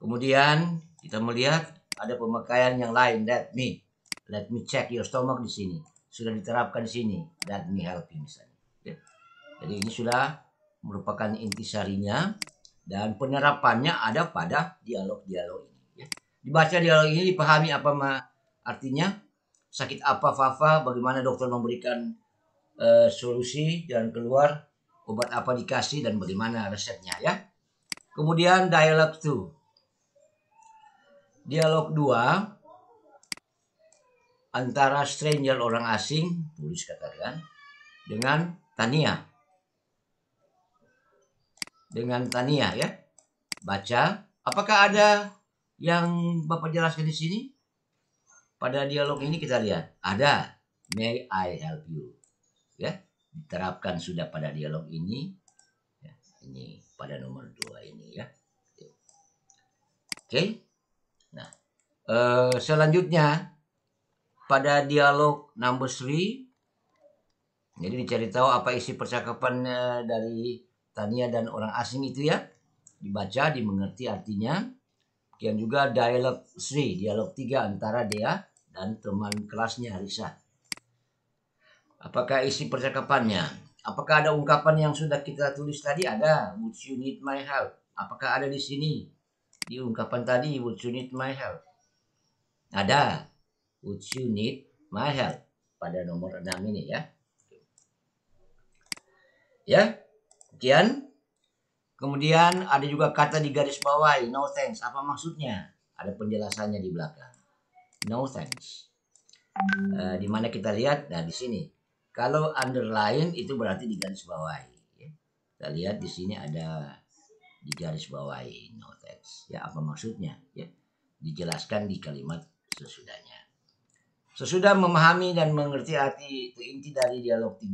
A: Kemudian kita melihat ada pemakaian yang lain that me let me check your stomach di sini sudah diterapkan di sini let me help you misalnya Ya. Jadi ini sudah merupakan intisarinya dan penerapannya ada pada dialog-dialog ini. Ya. Dibaca dialog ini dipahami apa artinya, sakit apa Fafa, bagaimana dokter memberikan uh, solusi dan keluar obat apa dikasih dan bagaimana resepnya ya. Kemudian dialog 2. Dialog 2 antara stranger orang asing, tulis katakan, dengan Tania. Dengan Tania ya. Baca. Apakah ada yang Bapak jelaskan di sini? Pada dialog ini kita lihat. Ada. May I help you? Ya. Diterapkan sudah pada dialog ini. Ya, ini pada nomor dua ini ya. Oke. Okay. Nah. Uh, selanjutnya pada dialog number three jadi dicari tahu apa isi percakapan dari Tania dan orang asing itu ya. Dibaca, dimengerti artinya. Yang juga dialog 3, dialog tiga antara dia dan teman kelasnya Risa. Apakah isi percakapannya? Apakah ada ungkapan yang sudah kita tulis tadi? Ada. Would you need my help? Apakah ada di sini? Di ungkapan tadi, would you need my help? Ada. Would you need my help? Pada nomor 6 ini ya. Ya, sekian. Kemudian ada juga kata di garis bawah. no thanks. Apa maksudnya? Ada penjelasannya di belakang. No thanks. uh, di mana kita lihat? Nah, di sini. Kalau underline itu berarti di garis bawah. Ya. Kita lihat di sini ada di garis bawah. no thanks. Ya, apa maksudnya? Ya, dijelaskan di kalimat sesudahnya. Sesudah memahami dan mengerti arti inti dari dialog 3,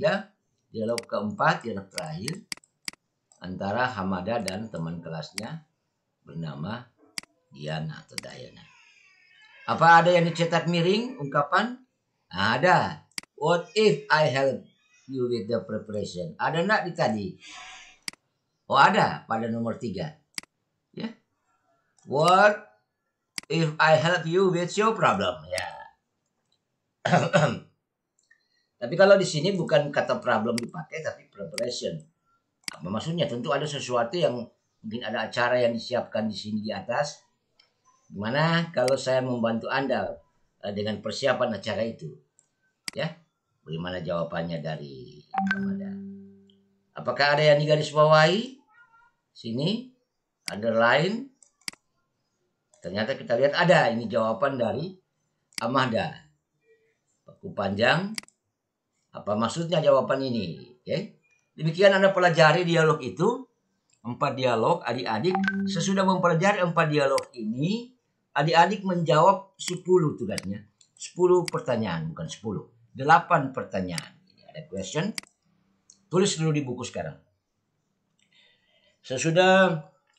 A: Dialog keempat, dialog terakhir antara Hamada dan teman kelasnya bernama Diana atau Dayana. Apa ada yang dicetak miring ungkapan? Ada. What if I help you with the preparation? Ada nak di tadi? Oh ada pada nomor tiga. Ya. Yeah. What if I help you with your problem? Ya. Yeah. Tapi kalau di sini bukan kata problem dipakai, tapi preparation. Apa maksudnya? Tentu ada sesuatu yang mungkin ada acara yang disiapkan di sini di atas. Gimana kalau saya membantu Anda eh, dengan persiapan acara itu? Ya, bagaimana jawabannya dari Amanda? Apakah ada yang digarisbawahi? bawahi? Sini, underline. Ternyata kita lihat ada ini jawaban dari Amahda. Paku panjang, apa maksudnya jawaban ini? Oke. Ya. Demikian Anda pelajari dialog itu. Empat dialog adik-adik. Sesudah mempelajari empat dialog ini, adik-adik menjawab sepuluh tugasnya. sepuluh pertanyaan, bukan sepuluh delapan pertanyaan. Ini ada question. Tulis dulu di buku sekarang. Sesudah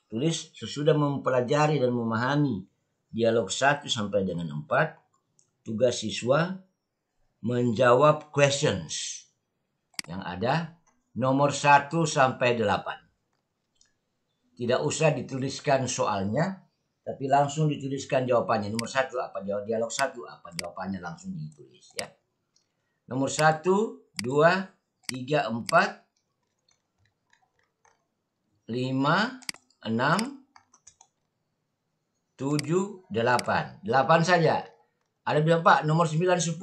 A: tulis, sesudah mempelajari dan memahami dialog satu sampai dengan 4, tugas siswa menjawab questions yang ada nomor 1 sampai 8. Tidak usah dituliskan soalnya, tapi langsung dituliskan jawabannya. Nomor 1 apa jawab dialog 1 apa jawabannya langsung ditulis ya. Nomor 1, 2, 3, 4 5, 6, 7, 8. 8 saja. Ada berapa? Nomor 9, 10,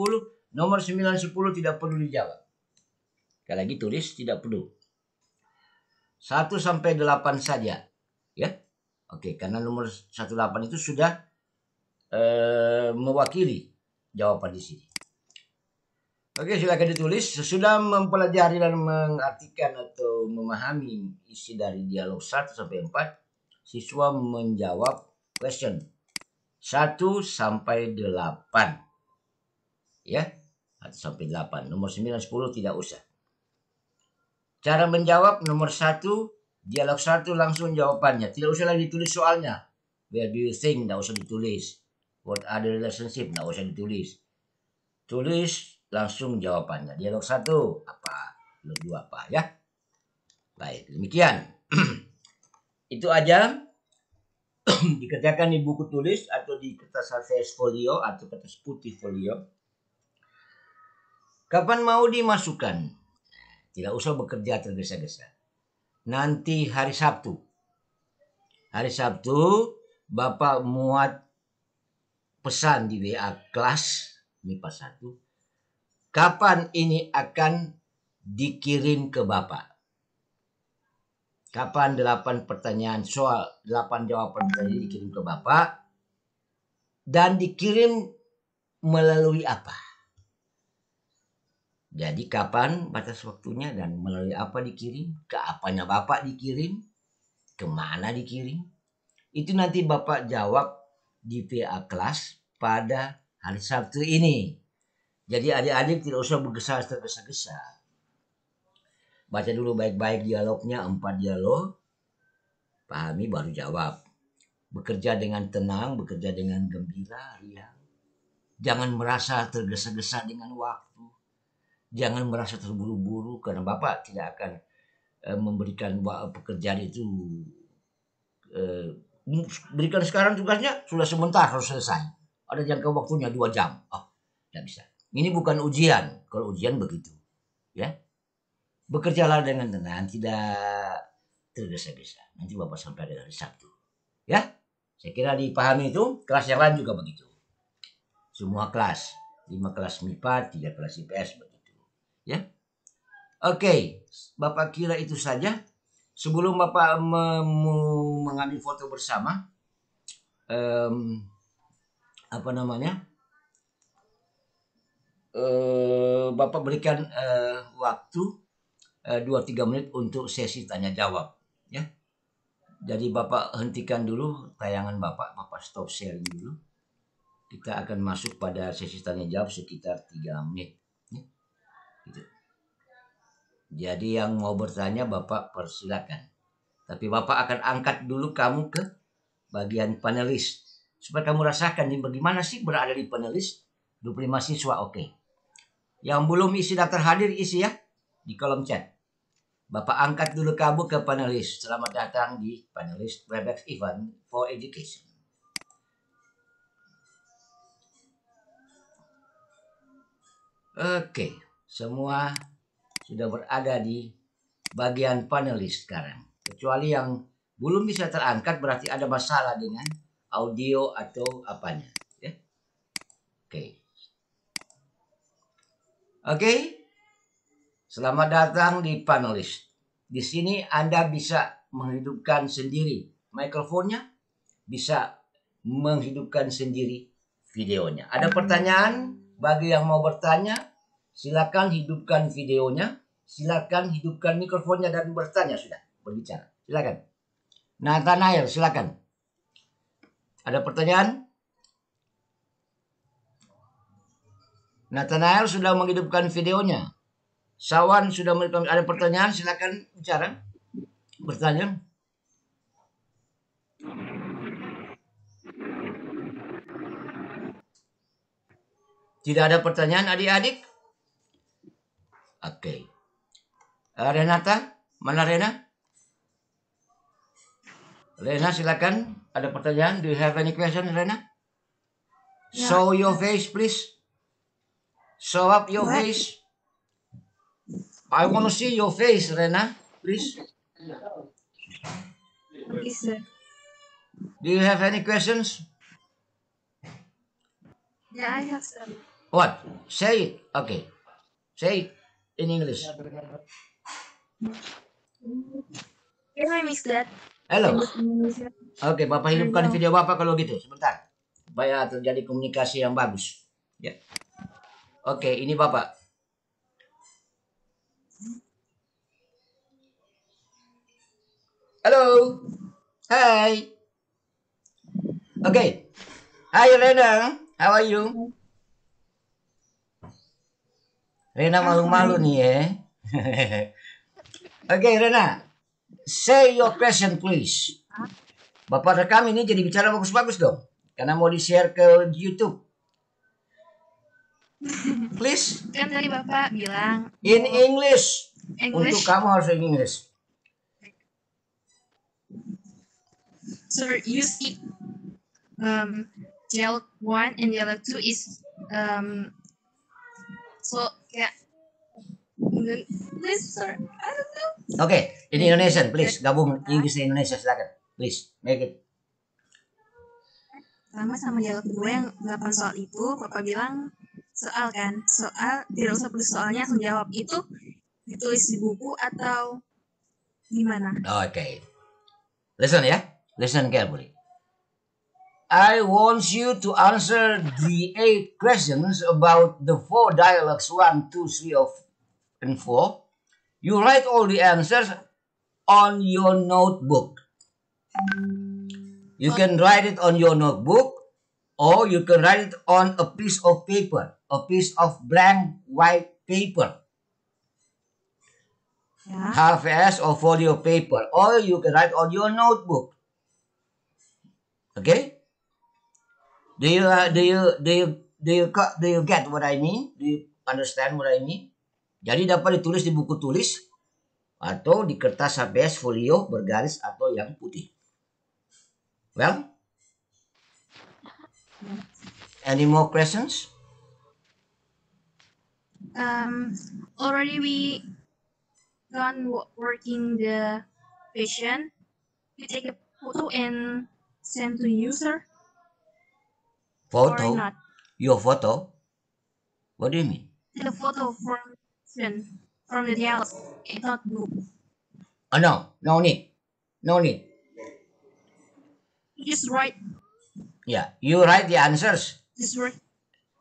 A: Nomor 9 10 tidak perlu dijawab. Sekali lagi tulis tidak perlu. 1 sampai 8 saja. Ya. Oke, karena nomor 18 itu sudah eh, mewakili jawaban di sini. Oke, silakan ditulis. Sesudah mempelajari dan mengartikan atau memahami isi dari dialog 1 sampai 4, siswa menjawab question 1 sampai 8. Ya. 1 sampai 8. Nomor 9 10 tidak usah. Cara menjawab nomor 1 dialog 1 langsung jawabannya. Tidak usah lagi ditulis soalnya. Where do you think? Tidak usah ditulis. What are the relationship? Tidak usah ditulis. Tulis langsung jawabannya. Dialog 1 apa? Dialog 2 apa ya? Baik, demikian. Itu aja dikerjakan di buku tulis atau di kertas a folio atau kertas putih folio. Kapan mau dimasukkan? Tidak usah bekerja tergesa-gesa. Nanti hari Sabtu. Hari Sabtu, Bapak muat pesan di WA kelas MIPA satu. Kapan ini akan dikirim ke Bapak? Kapan delapan pertanyaan soal, 8 jawaban tadi dikirim ke Bapak? Dan dikirim melalui apa? Jadi kapan batas waktunya dan melalui apa dikirim, ke apanya Bapak dikirim, kemana dikirim. Itu nanti Bapak jawab di PA kelas pada hari Sabtu ini. Jadi adik-adik tidak usah bergesa tergesa-gesa. Baca dulu baik-baik dialognya, empat dialog. Pahami baru jawab. Bekerja dengan tenang, bekerja dengan gembira, riang. Jangan merasa tergesa-gesa dengan waktu jangan merasa terburu-buru karena Bapak tidak akan eh, memberikan pekerjaan itu eh, berikan sekarang tugasnya sudah sebentar harus selesai ada jangka waktunya dua jam oh tidak bisa ini bukan ujian kalau ujian begitu ya bekerjalah dengan tenang tidak tergesa-gesa nanti bapak sampai ada hari Sabtu ya saya kira dipahami itu kelas yang lain juga begitu semua kelas lima kelas MIPA tiga kelas IPS begitu ya oke bapak kira itu saja sebelum bapak mengambil foto bersama um, apa namanya uh, bapak berikan uh, waktu eh, dua uh, tiga menit untuk sesi tanya jawab ya jadi bapak hentikan dulu tayangan bapak bapak stop sharing dulu kita akan masuk pada sesi tanya jawab sekitar 3 menit jadi yang mau bertanya Bapak persilakan. Tapi Bapak akan angkat dulu kamu ke bagian panelis. Supaya kamu rasakan nih bagaimana sih berada di panelis 25 siswa oke. Okay. Yang belum isi daftar hadir isi ya di kolom chat. Bapak angkat dulu kamu ke panelis. Selamat datang di panelis Webex Event for Education. Oke, okay. semua sudah berada di bagian panelis sekarang. Kecuali yang belum bisa terangkat berarti ada masalah dengan audio atau apanya. Ya. Oke. Oke. Selamat datang di panelis. Di sini Anda bisa menghidupkan sendiri mikrofonnya, bisa menghidupkan sendiri videonya. Ada pertanyaan bagi yang mau bertanya? Silakan hidupkan videonya, silakan hidupkan mikrofonnya dan bertanya sudah berbicara. Silakan. Nathanael, silakan. Ada pertanyaan? Nathanael sudah menghidupkan videonya. Sawan sudah menghidupkan. Ada pertanyaan? Silakan bicara. Bertanya. Tidak ada pertanyaan adik-adik? Oke. Okay. Uh, eh, Renata, mana Rena? Rena silakan. Ada pertanyaan? Do you have any question, Rena? Yeah. Show your face, please. Show up your What? face. I want to see your face, Rena, please. Yes, sir. Do you have any questions?
B: Yeah, I have some.
A: What? Say it. Okay. Say it in English?
B: Can I miss that? Hello. Oke,
A: okay, Bapak hidupkan video Bapak kalau gitu. Sebentar. Supaya terjadi komunikasi yang bagus. Ya. Oke, okay, ini Bapak. Hello. Hai. Oke. Okay. Hi Rena. How are you? Rena malu-malu nih ya. Oke okay, Rena, say your question please. Bapak rekam ini jadi bicara bagus-bagus dong, karena mau di share ke YouTube.
B: Please. Kan tadi Bapak bilang.
A: In English. English. Untuk kamu harus in English.
B: Sir, you see, um, gel one and gel two is um, so kayak oke
A: okay, ini Indonesia, please gabung Inggris dan Indonesia silakan please make it
B: Lama sama dialog gue yang delapan soal itu papa bilang soal kan soal tidak usah tulis soalnya langsung jawab itu ditulis di buku atau gimana
A: oke okay. listen ya listen carefully I want you to answer the eight questions about the four dialogues one, one, two, three, of, and four. You write all the answers on your notebook. You can write it on your notebook or you can write it on a piece of paper, a piece of blank white paper. Yeah. Half as or folio paper, or you can write on your notebook. Okay? Do you uh, do you do you do you do you get what I mean? Do you understand what I mean? Jadi dapat ditulis di buku tulis atau di kertas habis folio bergaris atau yang putih. Well, any more questions?
B: Um, already we done working the patient. We take a photo and send to user.
A: Photo? Your photo? What do you mean?
B: The photo from from the house not blue.
A: Oh no, no need, no need. Just right. Yeah, you write the answers. Just right.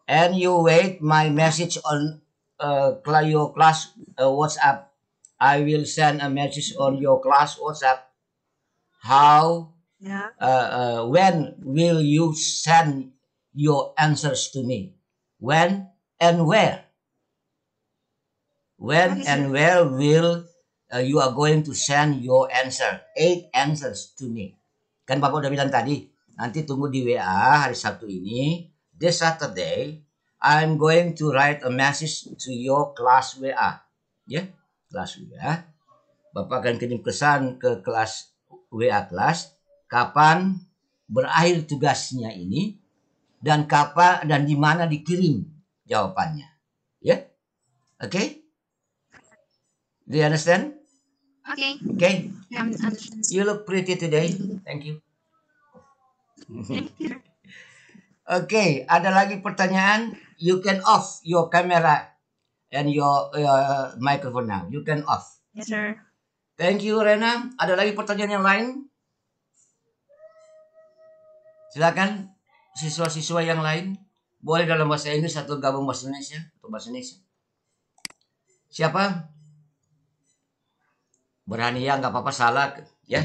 A: And you wait my message on uh, your class uh, WhatsApp. I will send a message on your class WhatsApp. How? Yeah. Uh, uh, when will you send your answers to me. When and where? When and where will uh, you are going to send your answer? Eight answers to me. Kan Bapak udah bilang tadi, nanti tunggu di WA hari Sabtu ini. This Saturday, I'm going to write a message to your class WA. Ya, yeah? class WA. Bapak akan kirim pesan ke kelas WA kelas kapan berakhir tugasnya ini dan kapan dan di mana dikirim jawabannya. Ya. Yeah? Oke? Okay? Do you understand?
B: Okay. Okay.
A: you look pretty today. Thank you. Oke, okay, ada lagi pertanyaan? You can off your camera and your uh, microphone now. You can off. Yes, sir. Thank you, Rena. Ada lagi pertanyaan yang lain? Silakan siswa-siswa yang lain boleh dalam bahasa Inggris atau gabung bahasa Indonesia atau bahasa Indonesia siapa berani ya nggak apa-apa salah ya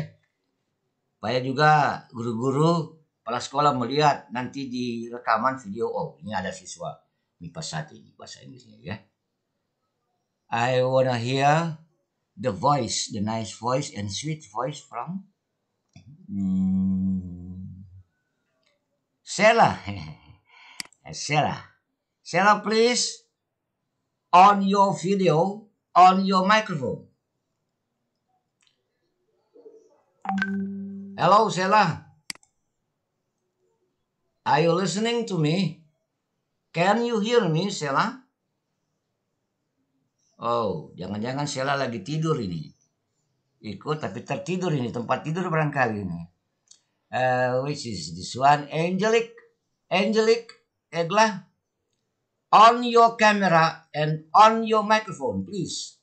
A: Saya juga guru-guru kepala sekolah melihat nanti di rekaman video oh ini ada siswa MIPA satu ini bahasa Inggrisnya ya I wanna hear the voice the nice voice and sweet voice from hmm, Sela, Sheila. Sheila, please on your video, on your microphone. Hello, Sheila. Are you listening to me? Can you hear me, Sheila? Oh, jangan-jangan Sheila lagi tidur ini. Ikut tapi tertidur ini, tempat tidur barangkali ini uh, which is this one, Angelic, Angelic, adalah on your camera and on your microphone, please.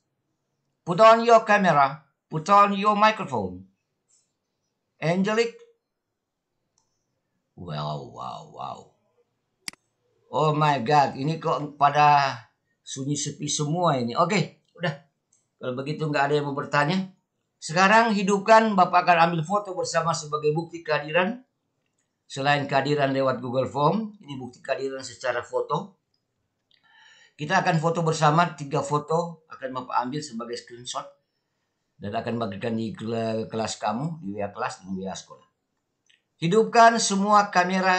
A: Put on your camera, put on your microphone. Angelic. Wow, wow, wow. Oh my God, ini kok pada sunyi sepi semua ini. Oke, okay, udah. Kalau begitu nggak ada yang mau bertanya. Sekarang hidupkan, Bapak akan ambil foto bersama sebagai bukti kehadiran. Selain kehadiran lewat Google Form, ini bukti kehadiran secara foto. Kita akan foto bersama, tiga foto akan Bapak ambil sebagai screenshot. Dan akan bagikan di kelas kamu, di WA kelas, di WA sekolah. Hidupkan semua kamera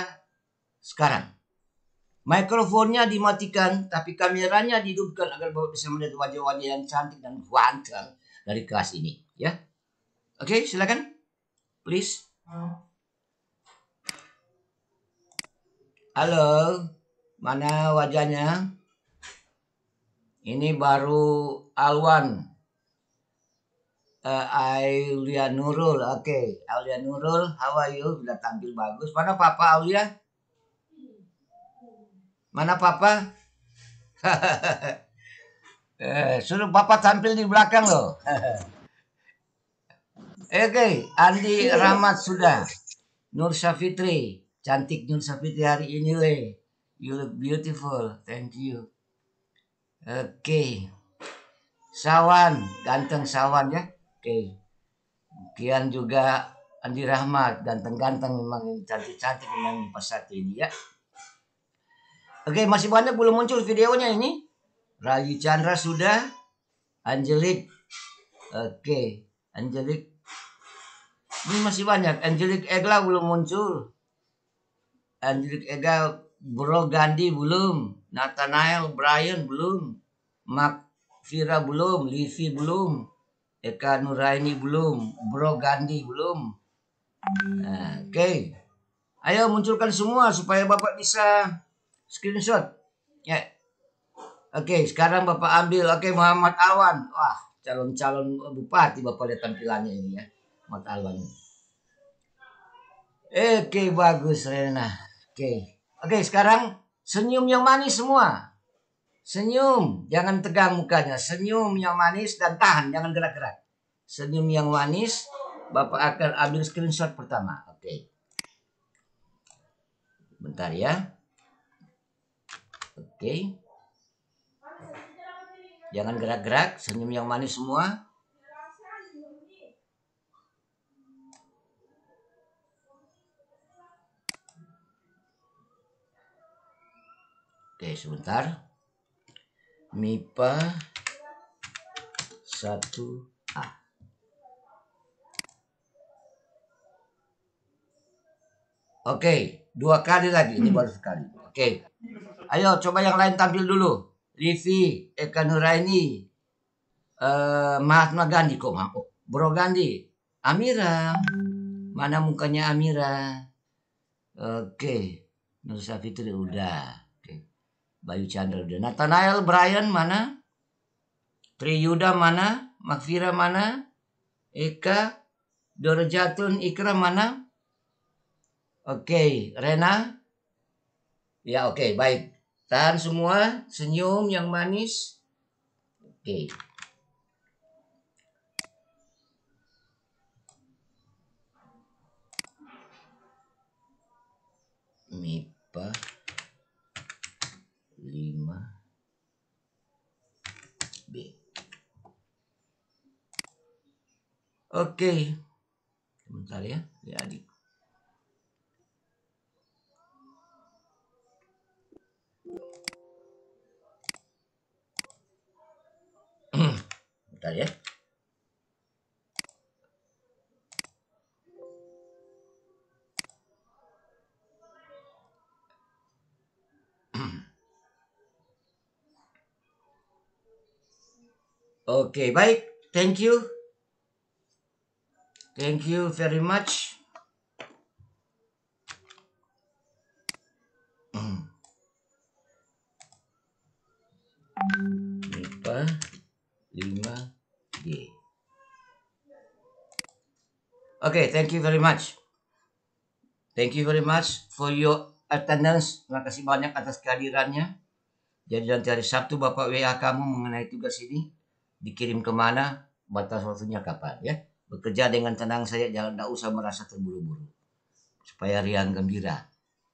A: sekarang. Mikrofonnya dimatikan, tapi kameranya dihidupkan agar Bapak bisa melihat wajah-wajah yang cantik dan ganteng dari kelas ini ya. Oke, okay, silakan. Please. Halo. Mana wajahnya? Ini baru Alwan. Uh, Aulia Nurul. Oke, okay. Aulia Nurul, how are you? Sudah tampil bagus. Mana Papa Aulia? Mana Papa? eh, suruh Papa tampil di belakang loh. Oke, Andi iya. Rahmat sudah. Nur Syafitri, cantik Nur Syafitri hari ini le. You look beautiful, thank you. Oke, okay. Sawan, ganteng Sawan ya. Oke, okay. Kian juga Andi Rahmat, ganteng-ganteng memang cantik-cantik memang pas ini ya. Oke, okay, masih banyak belum muncul videonya ini. Rayu Chandra sudah, Angelik. oke, okay. Angelic ini masih banyak. Angelic Egla belum muncul. Angelic Egla Bro Gandhi belum. Nathanael Brian belum. Mark Fira belum. Livi belum. Eka Nuraini belum. Bro Gandhi belum. Nah, oke. Okay. Ayo munculkan semua supaya Bapak bisa screenshot. Ya. Yeah. Oke, okay, sekarang Bapak ambil. Oke, okay, Muhammad Awan. Wah, calon-calon bupati Bapak lihat tampilannya ini ya alam. Oke, bagus Rena. Oke. Oke, sekarang senyum yang manis semua. Senyum, jangan tegang mukanya. Senyum yang manis dan tahan, jangan gerak-gerak. Senyum yang manis, Bapak akan ambil screenshot pertama. Oke. Bentar ya. Oke. Jangan gerak-gerak, senyum yang manis semua. Oke, sebentar. MIPA 1A. Oke, dua kali lagi ini baru sekali. Oke. Ayo coba yang lain tampil dulu. Livi, Eka Nuraini, eh, Mahatma Gandhi kok mampu. Oh, Bro Gandhi, Amira. Mana mukanya Amira? Oke, Nusa Fitri udah. Bayu Chandra udah. Nathanael Brian mana? Triyuda mana? Makfira mana? Eka Dorjatun Ikra mana? Oke, okay. Rena. Ya oke, okay, baik. Tahan semua, senyum yang manis. Oke. Okay. Mipa. 5 B oke sebentar ya ya adik
B: bentar ya
A: Oke, okay, baik. Thank you. Thank you very much. Lupa. 5 G. Oke, okay, thank you very much. Thank you very much for your attendance. Terima kasih banyak atas kehadirannya. Jadi nanti hari Sabtu Bapak WA kamu mengenai tugas ini dikirim kemana, batas waktunya kapan ya. Bekerja dengan tenang saja jangan tidak usah merasa terburu-buru. Supaya riang gembira.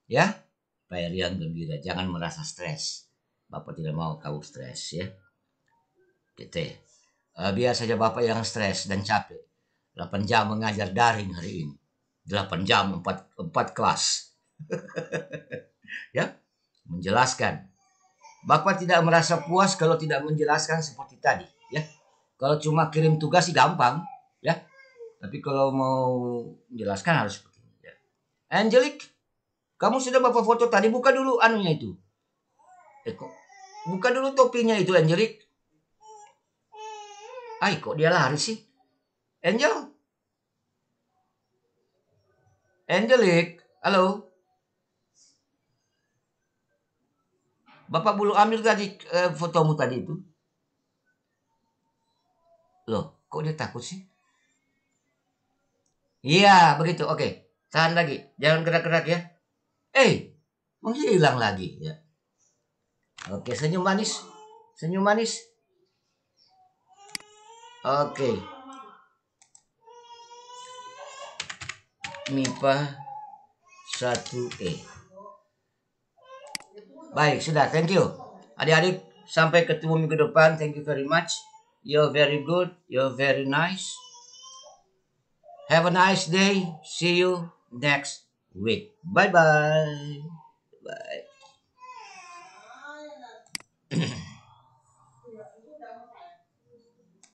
A: Ya, supaya riang gembira, jangan merasa stres. Bapak tidak mau kau stres ya. Gitu. ya. Eh, biar saja Bapak yang stres dan capek. 8 jam mengajar daring hari ini. 8 jam 4, 4 kelas. ya, menjelaskan. Bapak tidak merasa puas kalau tidak menjelaskan seperti tadi. Kalau cuma kirim tugas sih gampang, ya. Tapi kalau mau menjelaskan harus begini. ini. Ya. Angelic, kamu sudah bapak foto tadi buka dulu anunya itu. Eh kok buka dulu topinya itu Angelic. Ay kok dia lari sih? Angel? Angelic, halo? Bapak Bulu Amir tadi eh, fotomu tadi itu. Loh, kok dia takut sih? Iya, begitu. Oke, tahan lagi. Jangan gerak-gerak ya. Eh, masih hilang lagi ya. Oke, senyum manis. Senyum manis. Oke. MIPA 1E. Baik, sudah. Thank you. Adik-adik, sampai ketemu minggu depan. Thank you very much. You're very good. You're very nice. Have a nice day. See you next week. Bye-bye. Bye. -bye. Bye.